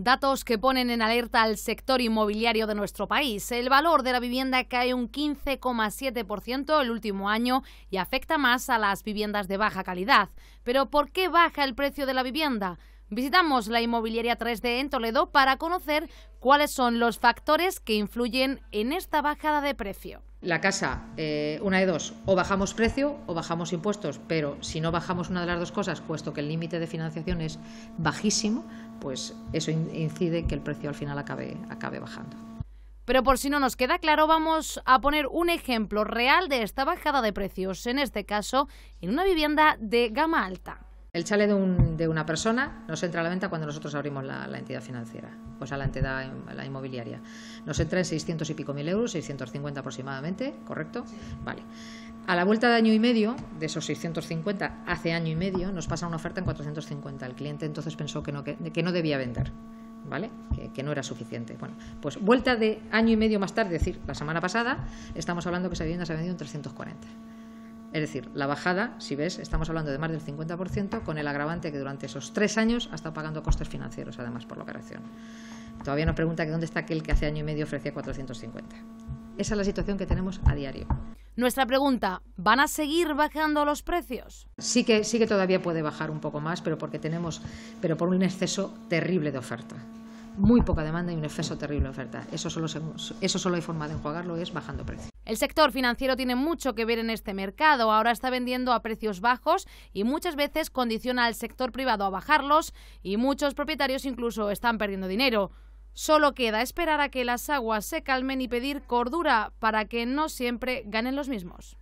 Datos que ponen en alerta al sector inmobiliario de nuestro país. El valor de la vivienda cae un 15,7% el último año y afecta más a las viviendas de baja calidad. Pero ¿por qué baja el precio de la vivienda? Visitamos la inmobiliaria 3D en Toledo para conocer cuáles son los factores que influyen en esta bajada de precio. La casa, eh, una de dos, o bajamos precio o bajamos impuestos, pero si no bajamos una de las dos cosas, puesto que el límite de financiación es bajísimo, pues eso incide que el precio al final acabe, acabe bajando. Pero por si no nos queda claro, vamos a poner un ejemplo real de esta bajada de precios, en este caso en una vivienda de gama alta. El chale de, una persona nos entra a la venta cuando nosotros abrimos la, entidad financiera, pues a la entidad la inmobiliaria. Nos entra en 600 y pico mil euros, 650 aproximadamente, ¿correcto? Vale. A la vuelta de año y medio, de esos 650, hace año y medio, nos pasa una oferta en 450. El cliente entonces pensó que no, que, no debía vender. ¿vale? Que, que, no era suficiente. Bueno, pues vuelta de año y medio más tarde, es decir, la semana pasada, estamos hablando que esa vivienda se ha vendido en 340. Es decir, la bajada, si ves, estamos hablando de más del 50%, con el agravante que durante esos tres años ha estado pagando costes financieros, además, por la operación. Todavía nos pregunta que dónde está aquel que hace año y medio ofrecía 450. Esa es la situación que tenemos a diario. Nuestra pregunta, ¿van a seguir bajando los precios? Sí que, sí todavía puede bajar un poco más, pero porque tenemos, pero por un exceso terrible de oferta muy poca demanda y un exceso terrible de oferta. Eso solo, eso solo hay forma de enjuagarlo, es bajando precios. El sector financiero tiene mucho que ver en este mercado. Ahora está vendiendo a precios bajos y muchas veces condiciona al sector privado a bajarlos y muchos propietarios incluso están perdiendo dinero. Solo queda esperar a que las aguas se calmen y pedir cordura para que no siempre ganen los mismos.